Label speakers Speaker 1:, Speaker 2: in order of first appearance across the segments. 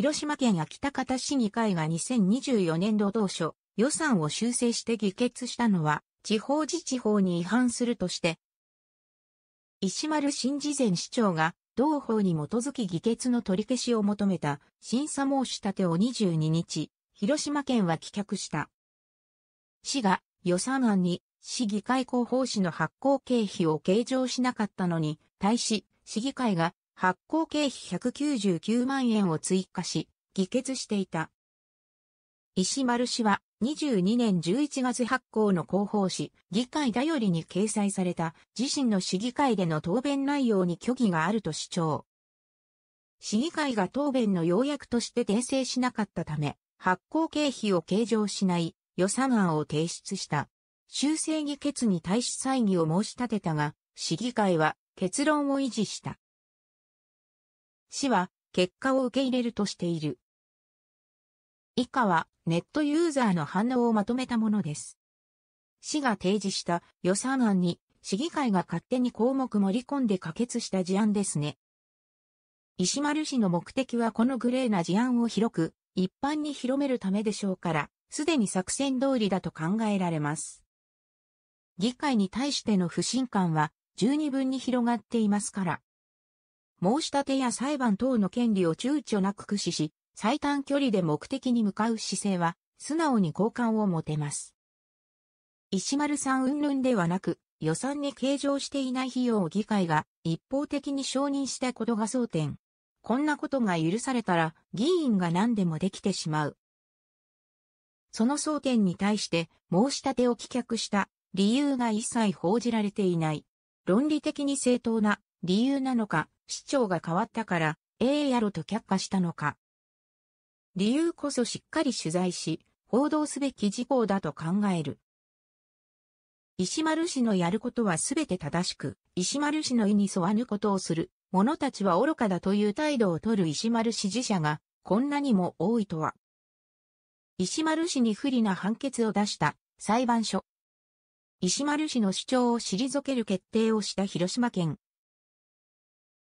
Speaker 1: 広島県安芸高市議会が2024年度当初、予算を修正して議決したのは、地方自治法に違反するとして、石丸新事前市長が、同法に基づき議決の取り消しを求めた審査申し立てを22日、広島県は棄却した。市が予算案に市議会広報誌の発行経費を計上しなかったのに対し市議会が発行経費199万円を追加し、議決していた。石丸氏は22年11月発行の広報誌、議会だよりに掲載された自身の市議会での答弁内容に虚偽があると主張。市議会が答弁の要約として訂正しなかったため、発行経費を計上しない予算案を提出した。修正議決に対し再議を申し立てたが、市議会は結論を維持した。市は結果を受け入れるとしている。以下はネットユーザーの反応をまとめたものです。市が提示した予算案に市議会が勝手に項目盛り込んで可決した事案ですね。石丸氏の目的はこのグレーな事案を広く一般に広めるためでしょうから、すでに作戦通りだと考えられます。議会に対しての不信感は十二分に広がっていますから。申し立てや裁判等の権利を躊躇なく駆使し、最短距離で目的に向かう姿勢は、素直に好感を持てます。石丸さん云々ではなく、予算に計上していない費用を議会が一方的に承認したことが争点。こんなことが許されたら、議員が何でもできてしまう。その争点に対して申し立てを棄却した理由が一切報じられていない。論理的に正当な理由なのか、市長が変わったから、ええやろと却下したのか。理由こそしっかり取材し、報道すべき事項だと考える。石丸氏のやることはすべて正しく、石丸氏の意に沿わぬことをする、者たちは愚かだという態度をとる石丸支持者が、こんなにも多いとは。石丸氏に不利な判決を出した裁判所。石丸氏の主張を退ける決定をした広島県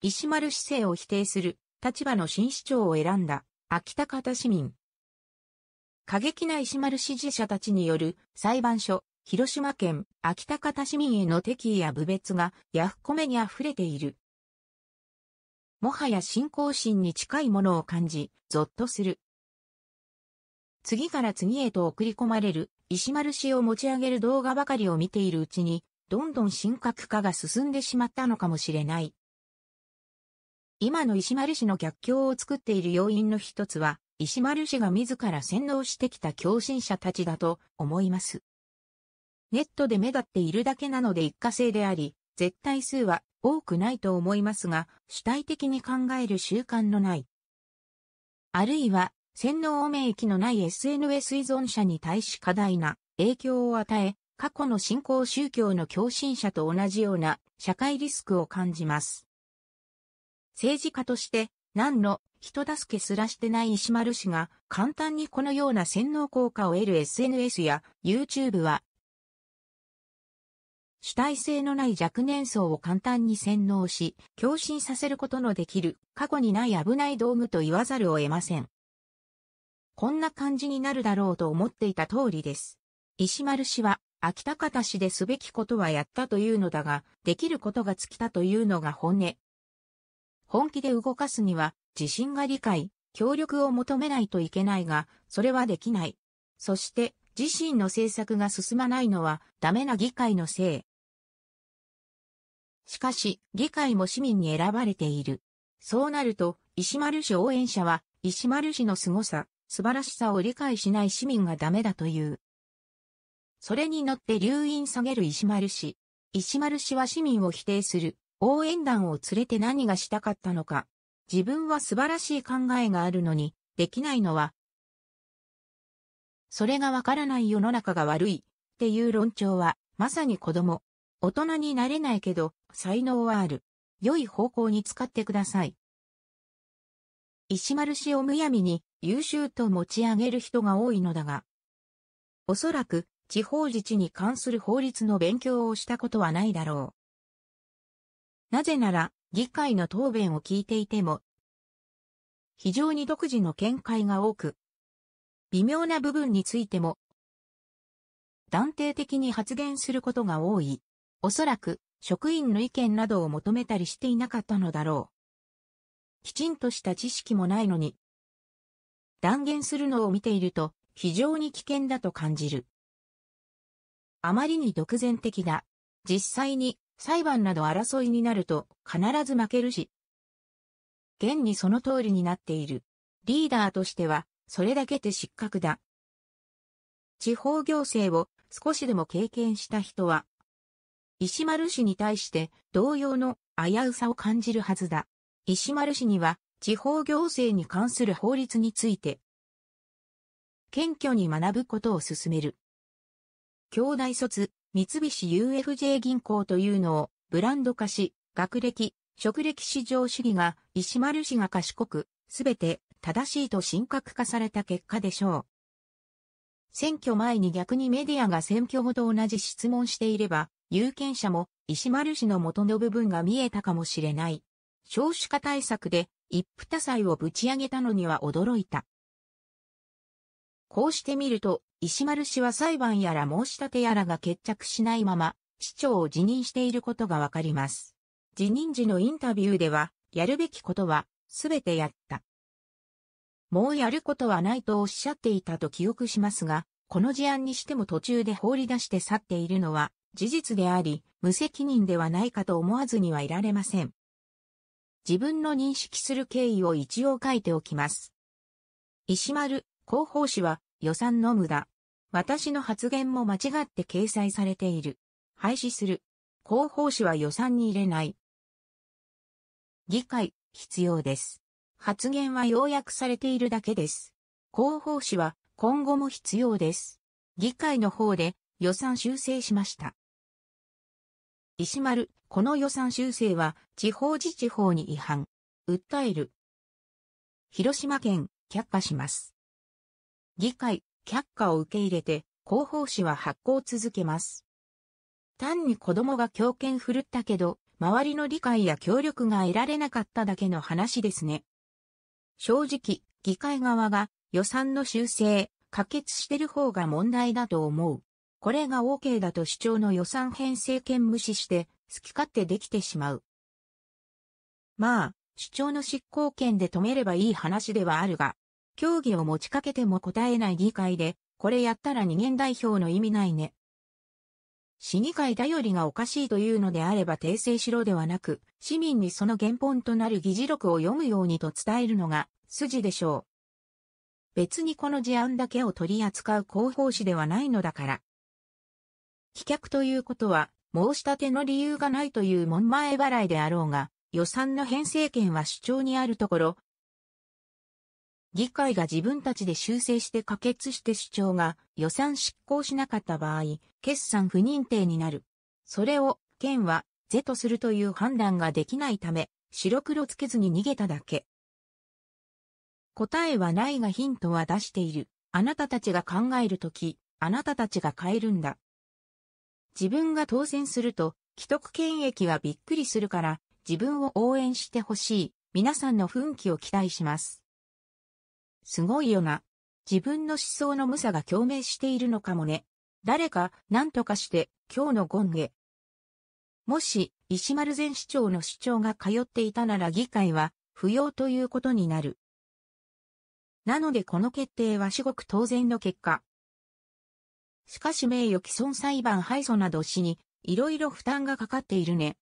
Speaker 1: 石丸市政を否定する立場の新市長を選んだ秋田方市民。過激な石丸支持者たちによる裁判所、広島県秋田方市民への敵意や侮蔑がヤフコメに溢れている。もはや信仰心に近いものを感じ、ゾッとする。次から次へと送り込まれる石丸氏を持ち上げる動画ばかりを見ているうちに、どんどん神格化が進んでしまったのかもしれない。今の石丸氏の逆境を作っている要因の一つは、石丸氏が自ら洗脳してきた共振者たちだと思います。ネットで目立っているだけなので一過性であり、絶対数は多くないと思いますが、主体的に考える習慣のない。あるいは、洗脳免疫のない SNS 依存者に対し過大な影響を与え、過去の新興宗教の共振者と同じような社会リスクを感じます。政治家として何の人助けすらしてない石丸氏が簡単にこのような洗脳効果を得る SNS や YouTube は主体性のない若年層を簡単に洗脳し、共振させることのできる過去にない危ない道具と言わざるを得ません。こんな感じになるだろうと思っていた通りです。石丸氏は、秋田方氏ですべきことはやったというのだが、できることが尽きたというのが本音。本気で動かすには、自身が理解、協力を求めないといけないが、それはできない。そして、自身の政策が進まないのは、ダメな議会のせい。しかし、議会も市民に選ばれている。そうなると、石丸氏応援者は、石丸氏の凄さ、素晴らしさを理解しない市民がダメだという。それに乗って留飲下げる石丸氏。石丸氏は市民を否定する。応援団を連れて何がしたかったのか。自分は素晴らしい考えがあるのに、できないのは、それがわからない世の中が悪い、っていう論調は、まさに子供。大人になれないけど、才能はある。良い方向に使ってください。石丸氏をむやみに優秀と持ち上げる人が多いのだが、おそらく地方自治に関する法律の勉強をしたことはないだろう。なぜなら、議会の答弁を聞いていても、非常に独自の見解が多く、微妙な部分についても、断定的に発言することが多い。おそらく、職員の意見などを求めたりしていなかったのだろう。きちんとした知識もないのに、断言するのを見ていると、非常に危険だと感じる。あまりに独善的だ。実際に裁判など争いになると必ず負けるし、現にその通りになっている。リーダーとしては、それだけで失格だ。地方行政を少しでも経験した人は、石丸氏に対して同様の危うさを感じるはずだ。石丸氏には地方行政に関する法律について、謙虚に学ぶことを勧める。兄弟卒、三菱 UFJ 銀行というのをブランド化し、学歴、職歴市上主義が石丸氏が賢く、すべて正しいと神格化された結果でしょう。選挙前に逆にメディアが選挙後と同じ質問していれば、有権者も石丸氏の元の部分が見えたかもしれない。少子化対策で一夫多妻をぶち上げたのには驚いた。こうしてみると、石丸氏は裁判やら申し立てやらが決着しないまま、市長を辞任していることがわかります。辞任時のインタビューでは、やるべきことは、すべてやった。もうやることはないとおっしゃっていたと記憶しますが、この事案にしても途中で放り出して去っているのは事実であり、無責任ではないかと思わずにはいられません。自分の認識する経緯を一応書いておきます。石丸、広報誌は予算の無駄、私の発言も間違って掲載されている。廃止する。広報誌は予算に入れない。議会、必要です。発言は要約されているだけです。広報誌は今後も必要です。議会の方で予算修正しました。石丸、この予算修正は地方自治法に違反。訴える。広島県、却下します。議会、却下を受け入れて、広報誌は発行続けます。単に子供が狂犬振るったけど、周りの理解や協力が得られなかっただけの話ですね。正直、議会側が予算の修正、可決してる方が問題だと思う。これが OK だと主張の予算編成権無視して、好き勝手できてしまう。まあ、主張の執行権で止めればいい話ではあるが、協議を持ちかけても答えない議会で、これやったら二元代表の意味ないね。市議会頼りがおかしいというのであれば訂正しろではなく、市民にその原本となる議事録を読むようにと伝えるのが筋でしょう。別にこの事案だけを取り扱う広報誌ではないのだから。棄却ということは、申し立ての理由がないという門前払いであろうが、予算の編成権は主張にあるところ、議会が自分たちで修正して可決して主張が予算執行しなかった場合、決算不認定になる。それを、県は、是とするという判断ができないため、白黒つけずに逃げただけ。答えはないがヒントは出している。あなたたちが考えるとき、あなたたちが変えるんだ。自分が当選すると、既得権益はびっくりするから、自分を応援してほしい。皆さんの奮起を期待します。すごいよな。自分の思想の無さが共鳴しているのかもね。誰か何とかして今日のゴンへ。もし石丸前市長の市長が通っていたなら議会は不要ということになる。なのでこの決定は至極当然の結果。しかし名誉毀損裁判敗訴などしにいろいろ負担がかかっているね。